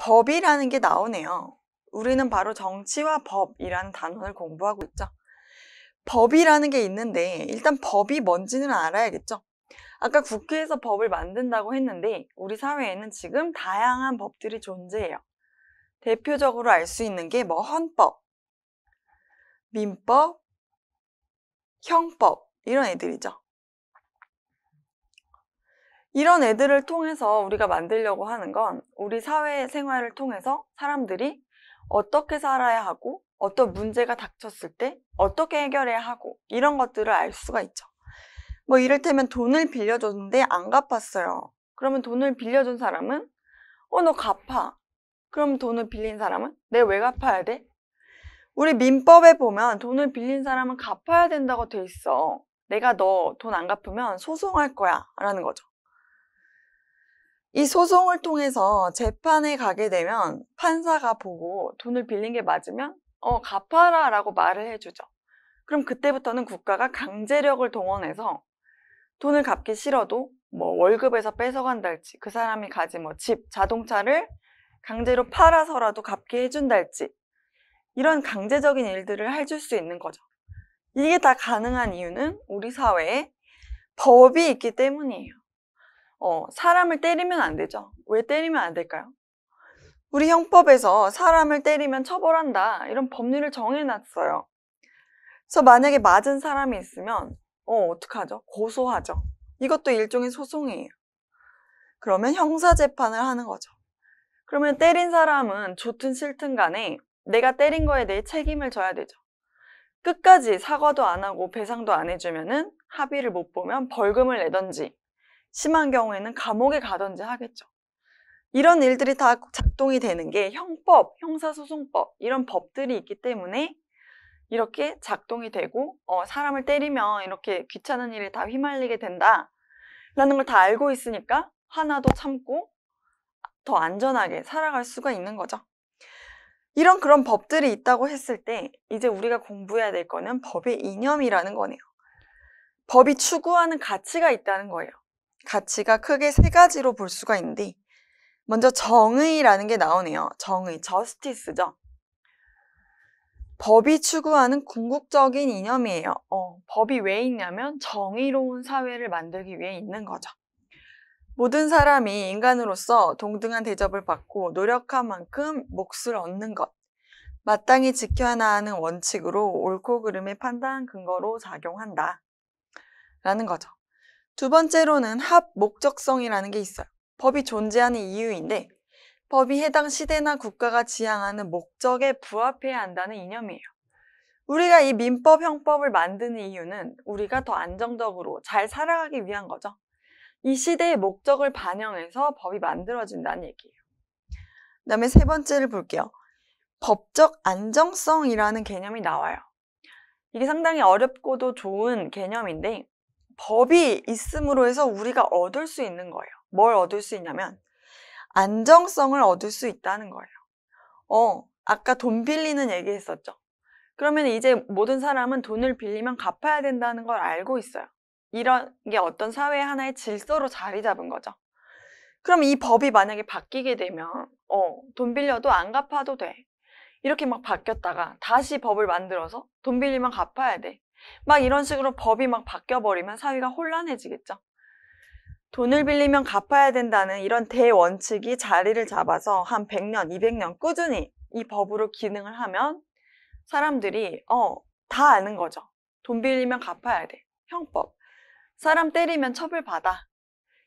법이라는 게 나오네요. 우리는 바로 정치와 법이라는 단어를 공부하고 있죠. 법이라는 게 있는데 일단 법이 뭔지는 알아야겠죠. 아까 국회에서 법을 만든다고 했는데 우리 사회에는 지금 다양한 법들이 존재해요. 대표적으로 알 수 있는 게 뭐 헌법, 민법, 형법 이런 애들이죠. 이런 애들을 통해서 우리가 만들려고 하는 건 우리 사회 생활을 통해서 사람들이 어떻게 살아야 하고 어떤 문제가 닥쳤을 때 어떻게 해결해야 하고 이런 것들을 알 수가 있죠. 뭐 이를테면 돈을 빌려줬는데 안 갚았어요. 그러면 돈을 빌려준 사람은 어 너 갚아. 그럼 돈을 빌린 사람은 내가 왜 갚아야 돼? 우리 민법에 보면 돈을 빌린 사람은 갚아야 된다고 돼 있어. 내가 너 돈 안 갚으면 소송할 거야 라는 거죠. 이 소송을 통해서 재판에 가게 되면 판사가 보고 돈을 빌린 게 맞으면 어 갚아라 라고 말을 해주죠. 그럼 그때부터는 국가가 강제력을 동원해서 돈을 갚기 싫어도 뭐 월급에서 뺏어간달지 그 사람이 가진 뭐 집, 자동차를 강제로 팔아서라도 갚게 해준달지 이런 강제적인 일들을 해줄 수 있는 거죠. 이게 다 가능한 이유는 우리 사회에 법이 있기 때문이에요. 어, 사람을 때리면 안 되죠. 왜 때리면 안 될까요? 우리 형법에서 사람을 때리면 처벌한다 이런 법률을 정해놨어요. 그래서 만약에 맞은 사람이 있으면 어, 어떡하죠? 고소하죠. 이것도 일종의 소송이에요. 그러면 형사재판을 하는 거죠. 그러면 때린 사람은 좋든 싫든 간에 내가 때린 거에 대해 책임을 져야 되죠. 끝까지 사과도 안 하고 배상도 안 해주면 은 합의를 못 보면 벌금을 내던지 심한 경우에는 감옥에 가든지 하겠죠. 이런 일들이 다 작동이 되는 게 형법, 형사소송법 이런 법들이 있기 때문에 이렇게 작동이 되고 어, 사람을 때리면 이렇게 귀찮은 일에 다 휘말리게 된다라는 걸 다 알고 있으니까 하나도 참고 더 안전하게 살아갈 수가 있는 거죠. 이런 그런 법들이 있다고 했을 때 이제 우리가 공부해야 될 거는 법의 이념이라는 거네요. 법이 추구하는 가치가 있다는 거예요. 가치가 크게 세 가지로 볼 수가 있는데 먼저 정의라는 게 나오네요. 정의, 저스티스죠. 법이 추구하는 궁극적인 이념이에요. 어, 법이 왜 있냐면 정의로운 사회를 만들기 위해 있는 거죠. 모든 사람이 인간으로서 동등한 대접을 받고 노력한 만큼 몫을 얻는 것. 마땅히 지켜야 하는 원칙으로 옳고 그름의 판단 근거로 작용한다. 라는 거죠. 두 번째로는 합 목적성이라는 게 있어요. 법이 존재하는 이유인데 법이 해당 시대나 국가가 지향하는 목적에 부합해야 한다는 이념이에요. 우리가 이 민법, 형법을 만드는 이유는 우리가 더 안정적으로 잘 살아가기 위한 거죠. 이 시대의 목적을 반영해서 법이 만들어진다는 얘기예요. 그 다음에 세 번째를 볼게요. 법적 안정성이라는 개념이 나와요. 이게 상당히 어렵고도 좋은 개념인데 법이 있음으로 해서 우리가 얻을 수 있는 거예요. 뭘 얻을 수 있냐면 안정성을 얻을 수 있다는 거예요. 어, 아까 돈 빌리는 얘기했었죠. 그러면 이제 모든 사람은 돈을 빌리면 갚아야 된다는 걸 알고 있어요. 이런 게 어떤 사회 하나의 질서로 자리 잡은 거죠. 그럼 이 법이 만약에 바뀌게 되면 어, 돈 빌려도 안 갚아도 돼. 이렇게 막 바뀌었다가 다시 법을 만들어서 돈 빌리면 갚아야 돼. 막 이런 식으로 법이 막 바뀌어버리면 사회가 혼란해지겠죠. 돈을 빌리면 갚아야 된다는 이런 대원칙이 자리를 잡아서 한 100년, 200년 꾸준히 이 법으로 기능을 하면 사람들이 어, 다 아는 거죠. 돈 빌리면 갚아야 돼. 형법. 사람 때리면 처벌받아.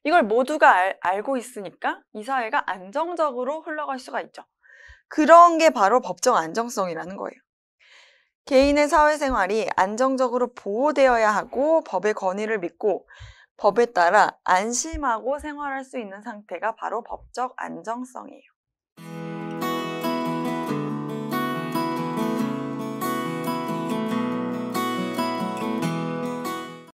이걸 모두가 알, 알고 있으니까 이 사회가 안정적으로 흘러갈 수가 있죠. 그런 게 바로 법정 안정성이라는 거예요. 개인의 사회생활이 안정적으로 보호되어야 하고 법의 권위를 믿고 법에 따라 안심하고 생활할 수 있는 상태가 바로 법적 안정성이에요.